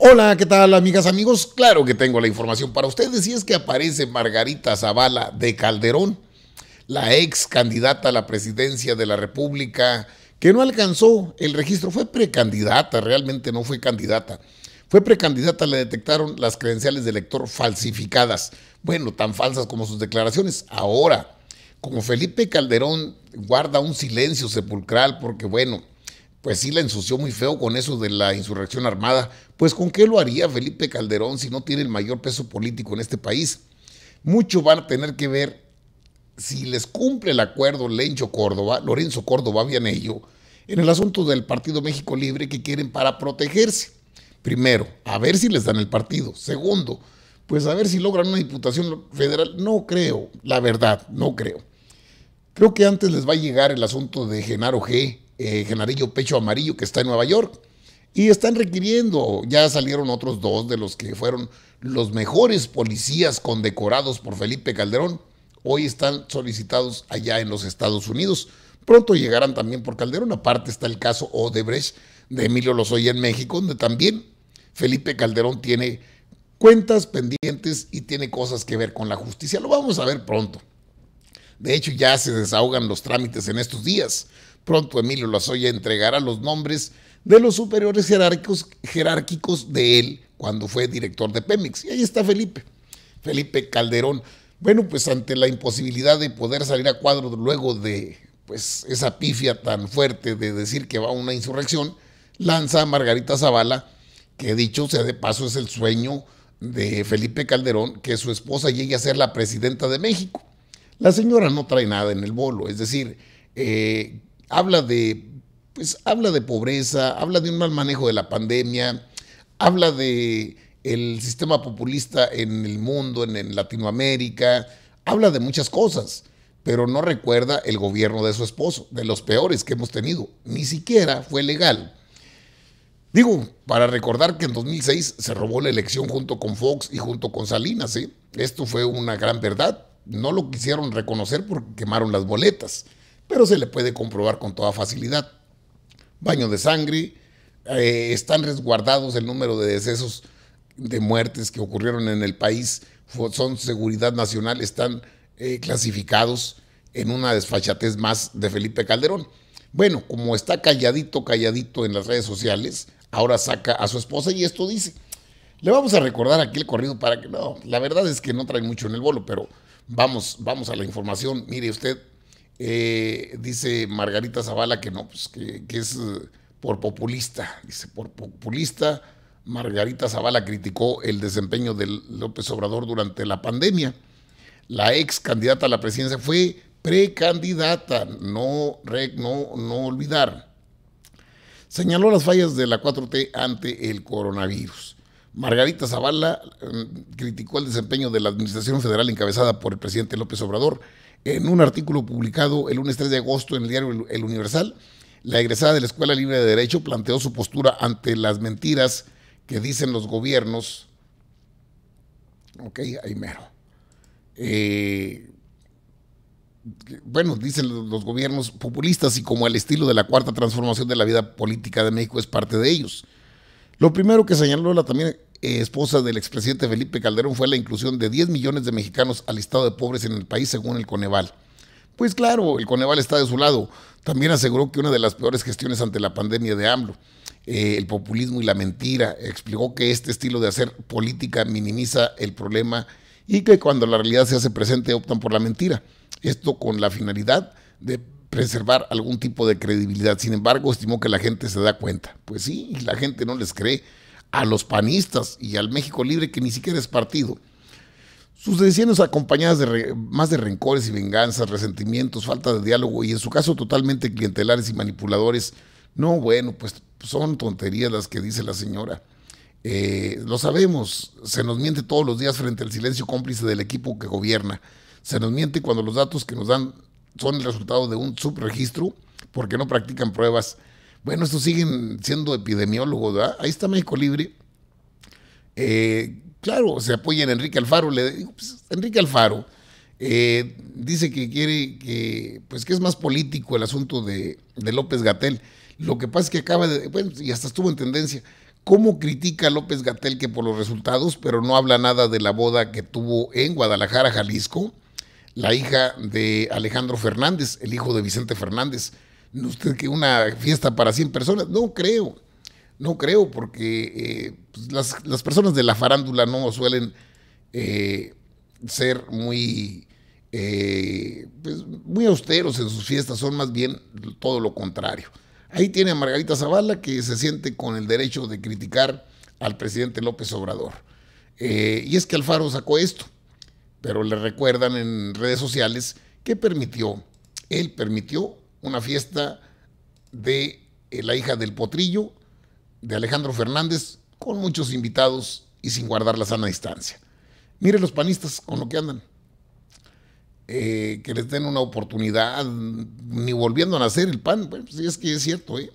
Hola, ¿qué tal amigas, amigos? Claro que tengo la información para ustedes y es que aparece Margarita Zavala de Calderón, la ex candidata a la presidencia de la República, que no alcanzó el registro, fue precandidata, realmente no fue candidata. Fue precandidata, le detectaron las credenciales de elector falsificadas, bueno, tan falsas como sus declaraciones. Ahora, como Felipe Calderón guarda un silencio sepulcral porque, bueno, pues sí la ensució muy feo con eso de la insurrección armada. Pues con qué lo haría Felipe Calderón si no tiene el mayor peso político en este país. Mucho van a tener que ver si les cumple el acuerdo Lencho Córdoba, Lorenzo Córdoba Vianello, en el asunto del Partido México Libre que quieren para protegerse. Primero, a ver si les dan el partido. Segundo, pues a ver si logran una diputación federal. No creo, la verdad, no creo. Creo que antes les va a llegar el asunto de Genaro G Genarillo eh, Pecho Amarillo, que está en Nueva York. Y están requiriendo, ya salieron otros dos de los que fueron los mejores policías condecorados por Felipe Calderón. Hoy están solicitados allá en los Estados Unidos. Pronto llegarán también por Calderón. Aparte está el caso Odebrecht de Emilio Lozoya en México, donde también Felipe Calderón tiene cuentas pendientes y tiene cosas que ver con la justicia. Lo vamos a ver pronto. De hecho, ya se desahogan los trámites en estos días. Pronto Emilio Lozoya entregará los nombres de los superiores jerárquicos, jerárquicos de él cuando fue director de Pemex. Y ahí está Felipe, Felipe Calderón. Bueno, pues ante la imposibilidad de poder salir a cuadro luego de pues esa pifia tan fuerte de decir que va a una insurrección, lanza a Margarita Zavala, que dicho sea de paso es el sueño de Felipe Calderón, que su esposa llegue a ser la presidenta de México. La señora no trae nada en el bolo, es decir, eh, habla de, pues, habla de pobreza, habla de un mal manejo de la pandemia, habla de el sistema populista en el mundo, en, Latinoamérica, habla de muchas cosas, pero no recuerda el gobierno de su esposo, de los peores que hemos tenido. Ni siquiera fue legal. Digo, para recordar que en 2006 se robó la elección junto con Fox y junto con Salinas, ¿eh? Esto fue una gran verdad. No lo quisieron reconocer porque quemaron las boletas pero se le puede comprobar con toda facilidad. Baño de sangre, eh, están resguardados el número de decesos de muertes que ocurrieron en el país, son seguridad nacional, están eh, clasificados en una desfachatez más de Felipe Calderón. Bueno, como está calladito, calladito en las redes sociales, ahora saca a su esposa y esto dice. Le vamos a recordar aquí el corrido para que no, la verdad es que no trae mucho en el bolo, pero vamos, vamos a la información. Mire usted, eh, dice Margarita Zavala que no, pues, que, es eh, por populista. Dice, por populista, Margarita Zavala criticó el desempeño de López Obrador durante la pandemia. La ex candidata a la presidencia fue precandidata, no, no, no olvidar. Señaló las fallas de la 4T ante el coronavirus. Margarita Zavala mm, criticó el desempeño de la Administración Federal encabezada por el presidente López Obrador en un artículo publicado el lunes 3 de agosto en el diario El Universal, la egresada de la Escuela Libre de Derecho planteó su postura ante las mentiras que dicen los gobiernos. Ok, ahí eh, bueno, dicen los gobiernos populistas y como el estilo de la cuarta transformación de la vida política de México es parte de ellos. Lo primero que señaló la también esposa del expresidente Felipe Calderón fue la inclusión de 10 millones de mexicanos al estado de pobres en el país, según el Coneval. Pues claro, el Coneval está de su lado. También aseguró que una de las peores gestiones ante la pandemia de AMLO, eh, el populismo y la mentira, explicó que este estilo de hacer política minimiza el problema y que cuando la realidad se hace presente optan por la mentira. Esto con la finalidad de preservar algún tipo de credibilidad. Sin embargo, estimó que la gente se da cuenta. Pues sí, la gente no les cree a los panistas y al México Libre, que ni siquiera es partido. Sus decisiones acompañadas de más de rencores y venganzas, resentimientos, falta de diálogo y en su caso totalmente clientelares y manipuladores. No, bueno, pues, pues son tonterías las que dice la señora. Eh, lo sabemos, se nos miente todos los días frente al silencio cómplice del equipo que gobierna. Se nos miente cuando los datos que nos dan son el resultado de un subregistro porque no practican pruebas bueno, estos siguen siendo epidemiólogos, ¿verdad? Ahí está México Libre. Eh, claro, se apoya en Enrique Alfaro. Le pues, Enrique Alfaro eh, dice que quiere que, pues que es más político el asunto de, de López Gatel. Lo que pasa es que acaba de, bueno, y hasta estuvo en tendencia, ¿Cómo critica López Gatel que por los resultados, pero no habla nada de la boda que tuvo en Guadalajara, Jalisco, la hija de Alejandro Fernández, el hijo de Vicente Fernández? usted que una fiesta para 100 personas. No creo, no creo, porque eh, pues, las, las, personas de la farándula no suelen eh, ser muy, eh, pues muy austeros en sus fiestas, son más bien todo lo contrario. Ahí tiene a Margarita Zavala que se siente con el derecho de criticar al presidente López Obrador. y es que Alfaro sacó esto, pero le recuerdan en redes sociales que permitió, él permitió una fiesta de eh, la hija del potrillo, de Alejandro Fernández, con muchos invitados y sin guardar la sana distancia. Miren los panistas con lo que andan. Eh, que les den una oportunidad, ni volviendo a nacer el pan. si es que es cierto, miren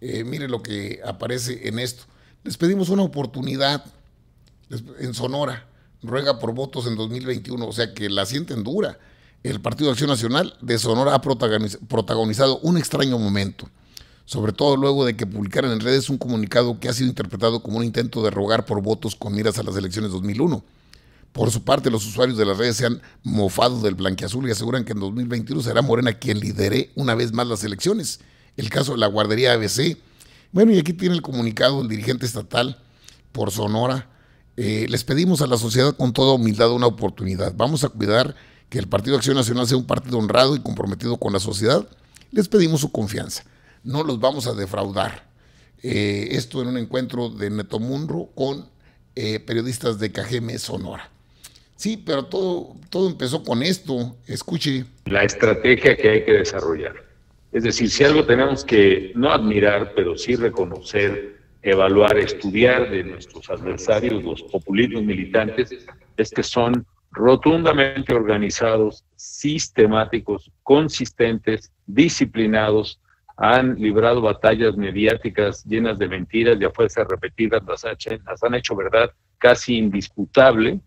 ¿eh? mire lo que aparece en esto. Les pedimos una oportunidad en Sonora. Ruega por votos en 2021, o sea que la sienten dura el Partido de Acción Nacional de Sonora ha protagonizado un extraño momento, sobre todo luego de que publicaran en redes un comunicado que ha sido interpretado como un intento de rogar por votos con miras a las elecciones 2001. Por su parte, los usuarios de las redes se han mofado del blanqueazul y aseguran que en 2021 será Morena quien lidere una vez más las elecciones. El caso de la guardería ABC. Bueno, y aquí tiene el comunicado del dirigente estatal por Sonora. Eh, les pedimos a la sociedad con toda humildad una oportunidad. Vamos a cuidar que el Partido Acción Nacional sea un partido honrado y comprometido con la sociedad, les pedimos su confianza. No los vamos a defraudar. Eh, esto en un encuentro de Neto Munro con eh, periodistas de KGM Sonora. Sí, pero todo, todo empezó con esto. Escuche. La estrategia que hay que desarrollar. Es decir, si algo tenemos que no admirar, pero sí reconocer, evaluar, estudiar de nuestros adversarios, los populismos militantes, es que son rotundamente organizados, sistemáticos, consistentes, disciplinados, han librado batallas mediáticas llenas de mentiras y a fuerzas repetidas las, las han hecho verdad casi indiscutable,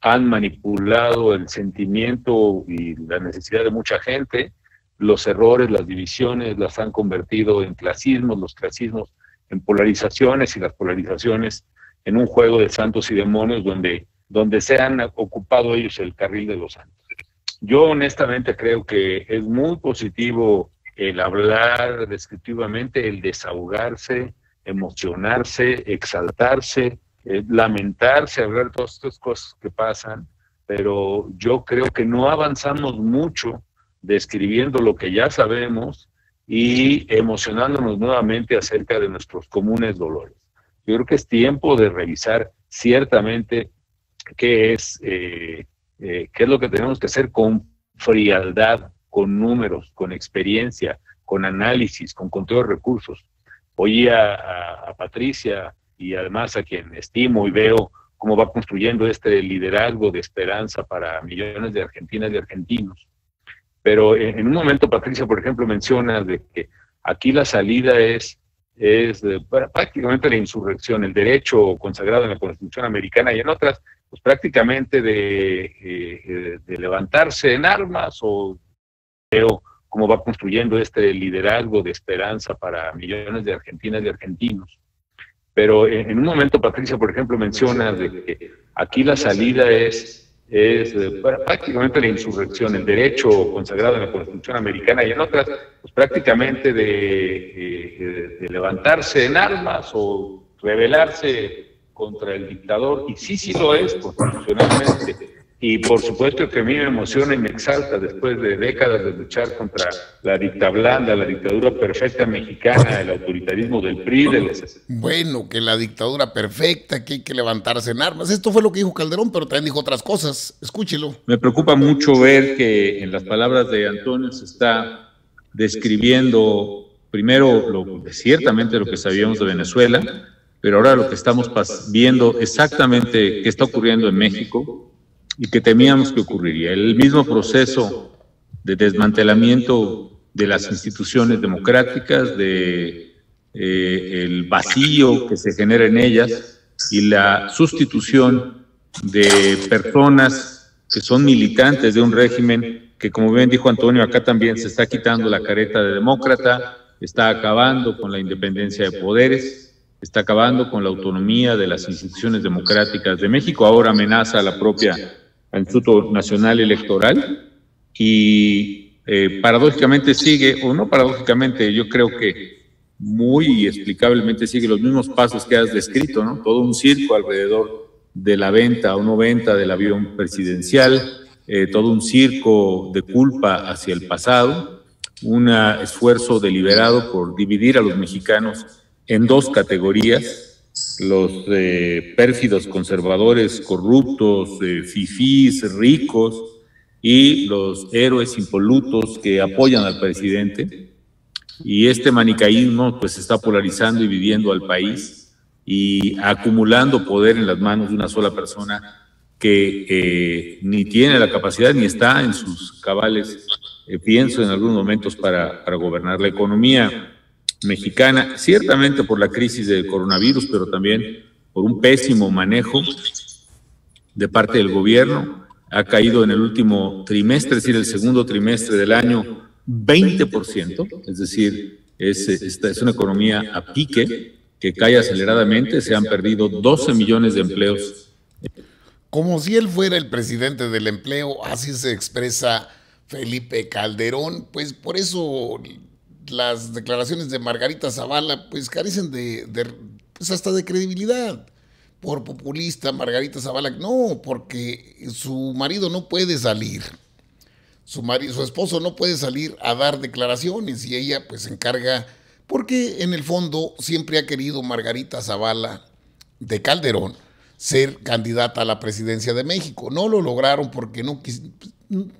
han manipulado el sentimiento y la necesidad de mucha gente, los errores, las divisiones las han convertido en clasismos, los clasismos en polarizaciones y las polarizaciones en un juego de santos y demonios donde donde se han ocupado ellos el carril de los santos. Yo honestamente creo que es muy positivo el hablar descriptivamente, el desahogarse, emocionarse, exaltarse, eh, lamentarse, hablar todas estas cosas que pasan, pero yo creo que no avanzamos mucho describiendo lo que ya sabemos y emocionándonos nuevamente acerca de nuestros comunes dolores. Yo creo que es tiempo de revisar ciertamente qué es, eh, eh, qué es lo que tenemos que hacer con frialdad, con números, con experiencia, con análisis, con control de recursos. Oí a, Patricia y además a quien estimo y veo cómo va construyendo este liderazgo de esperanza para millones de argentinas y argentinos. Pero en, un momento, Patricia, por ejemplo, menciona de que aquí la salida es, es eh, prácticamente la insurrección, el derecho consagrado en la Constitución americana y en otras pues prácticamente eh, eh, de, levantarse en armas o veo cómo va construyendo este liderazgo de esperanza para millones de argentinas y argentinos. Pero en, un momento, Patricia, por ejemplo, menciona de que aquí la salida es, es eh, prácticamente la insurrección, el derecho consagrado en la Constitución americana y en otras, pues prácticamente de, de levantarse en armas o rebelarse contra el dictador, y sí, sí lo es constitucionalmente. Y por supuesto que a mí me emociona y me exalta después de décadas de luchar contra la dicta blanda, la dictadura perfecta mexicana, el autoritarismo del PRI. Bueno, que la dictadura perfecta, que hay que levantarse en armas. Esto fue lo que dijo Calderón, pero también dijo otras cosas. Escúchelo. Me preocupa mucho ver que en las palabras de Antonio se está describiendo primero lo, ciertamente lo que sabíamos de Venezuela pero ahora lo que estamos viendo exactamente qué está ocurriendo en México y que temíamos que ocurriría. El mismo proceso de desmantelamiento de las instituciones democráticas, de eh, el vacío que se genera en ellas y la sustitución de personas que son militantes de un régimen que, como bien dijo Antonio, acá también se está quitando la careta de demócrata, está acabando con la independencia de poderes está acabando con la autonomía de las instituciones democráticas de México, ahora amenaza a la propia Instituto Nacional Electoral y eh, paradójicamente sigue, o no paradójicamente, yo creo que muy explicablemente sigue los mismos pasos que has descrito, ¿no? Todo un circo alrededor de la venta o no venta del avión presidencial, eh, todo un circo de culpa hacia el pasado, un esfuerzo deliberado por dividir a los mexicanos en dos categorías, los eh, pérfidos conservadores, corruptos, fifis, eh, fifís, ricos, y los héroes impolutos que apoyan al presidente. Y este manicaísmo pues está polarizando y viviendo al país y acumulando poder en las manos de una sola persona que eh, ni tiene la capacidad ni está en sus cabales, pienso en algunos momentos, para, para gobernar la economía mexicana, ciertamente por la crisis del coronavirus, pero también por un pésimo manejo de parte del gobierno. Ha caído en el último trimestre, es decir, el segundo trimestre del año, 20%, es decir, es, es una economía a pique que cae aceleradamente, se han perdido 12 millones de empleos. Como si él fuera el presidente del empleo, así se expresa Felipe Calderón, pues por eso las declaraciones de Margarita Zavala pues carecen de, pues, hasta de credibilidad. Por populista, Margarita Zavala, no, porque su marido no puede salir. Su, marido, su esposo no puede salir a dar declaraciones y ella pues se encarga, porque en el fondo siempre ha querido Margarita Zavala de Calderón ser candidata a la presidencia de México. No lo lograron porque no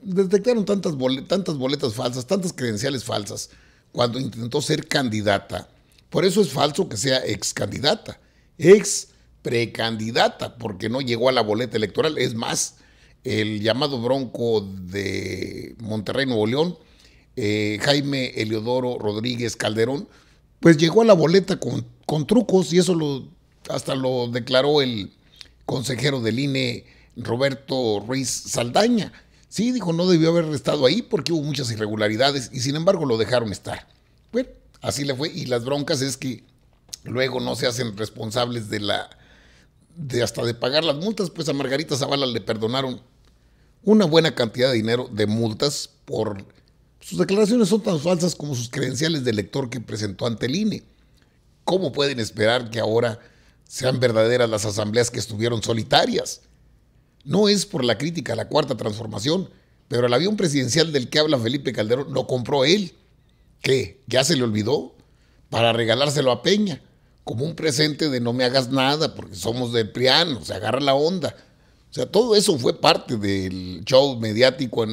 detectaron tantas, tantas boletas falsas, tantas credenciales falsas cuando intentó ser candidata. Por eso es falso que sea ex candidata, ex precandidata, porque no llegó a la boleta electoral. Es más, el llamado bronco de Monterrey, Nuevo León, eh, Jaime Eliodoro Rodríguez Calderón, pues llegó a la boleta con, trucos y eso lo, hasta lo declaró el consejero del INE, Roberto Ruiz Saldaña. Sí, dijo, no debió haber estado ahí porque hubo muchas irregularidades y sin embargo lo dejaron estar. Bueno, así le fue. Y las broncas es que luego no se hacen responsables de la. de hasta de pagar las multas, pues a Margarita Zavala le perdonaron una buena cantidad de dinero de multas por. Sus declaraciones son tan falsas como sus credenciales de lector que presentó ante el INE. ¿Cómo pueden esperar que ahora sean verdaderas las asambleas que estuvieron solitarias? No es por la crítica a la cuarta transformación, pero el avión presidencial del que habla Felipe Calderón lo compró él. ¿Qué? ¿Ya se le olvidó? Para regalárselo a Peña, como un presente de no me hagas nada, porque somos de Priano, se agarra la onda. O sea, todo eso fue parte del show mediático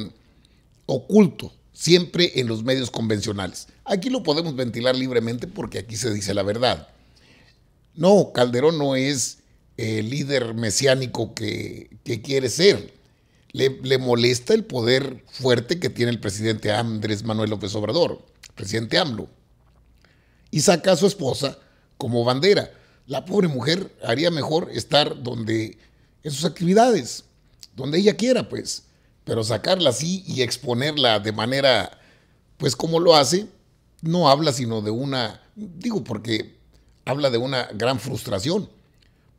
oculto, siempre en los medios convencionales. Aquí lo podemos ventilar libremente porque aquí se dice la verdad. No, Calderón no es eh, líder mesiánico que, quiere ser. Le, le, molesta el poder fuerte que tiene el presidente Andrés Manuel López Obrador, presidente AMLO. Y saca a su esposa como bandera. La pobre mujer haría mejor estar donde, en sus actividades, donde ella quiera, pues. Pero sacarla así y exponerla de manera, pues como lo hace, no habla sino de una, digo porque habla de una gran frustración.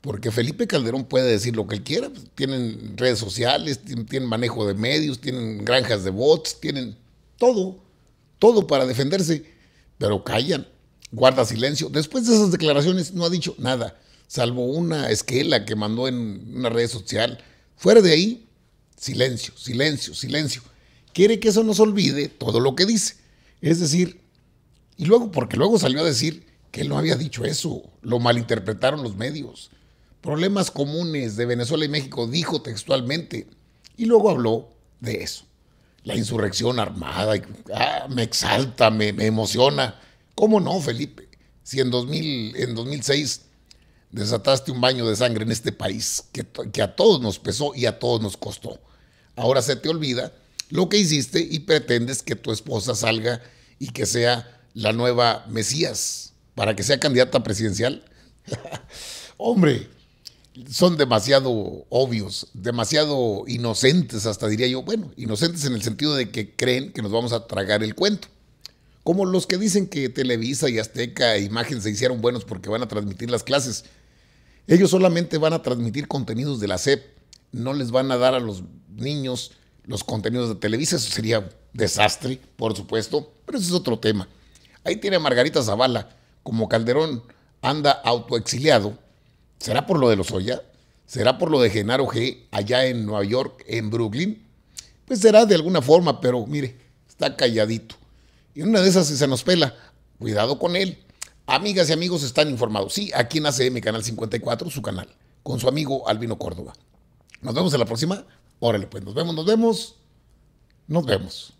Porque Felipe Calderón puede decir lo que él quiera. Pues, tienen redes sociales, tienen, manejo de medios, tienen granjas de bots, tienen todo, todo para defenderse. Pero callan, guarda silencio. Después de esas declaraciones no ha dicho nada, salvo una esquela que mandó en una red social. Fuera de ahí, silencio, silencio, silencio. Quiere que eso nos olvide todo lo que dice. Es decir, y luego, porque luego salió a decir que él no había dicho eso, lo malinterpretaron los medios problemas comunes de Venezuela y México, dijo textualmente, y luego habló de eso. La insurrección armada, ah, me exalta, me, emociona. ¿Cómo no, Felipe? Si en, 2000, en 2006 desataste un baño de sangre en este país que a todos nos pesó y a todos nos costó. Ahora se te olvida lo que hiciste y pretendes que tu esposa salga y que sea la nueva Mesías para que sea candidata presidencial. Hombre, son demasiado obvios, demasiado inocentes, hasta diría yo, bueno, inocentes en el sentido de que creen que nos vamos a tragar el cuento. Como los que dicen que Televisa y Azteca e Imagen se hicieron buenos porque van a transmitir las clases. Ellos solamente van a transmitir contenidos de la SEP, no les van a dar a los niños los contenidos de Televisa, eso sería desastre, por supuesto, pero ese es otro tema. Ahí tiene a Margarita Zavala, como Calderón anda autoexiliado, ¿Será por lo de los Oya? ¿Será por lo de Genaro G allá en Nueva York, en Brooklyn? Pues será de alguna forma, pero mire, está calladito. Y una de esas, se nos pela, cuidado con él. Amigas y amigos están informados. Sí, aquí en ACM Canal 54, su canal, con su amigo Albino Córdoba. Nos vemos en la próxima. Órale, pues, nos vemos, nos vemos. Nos vemos.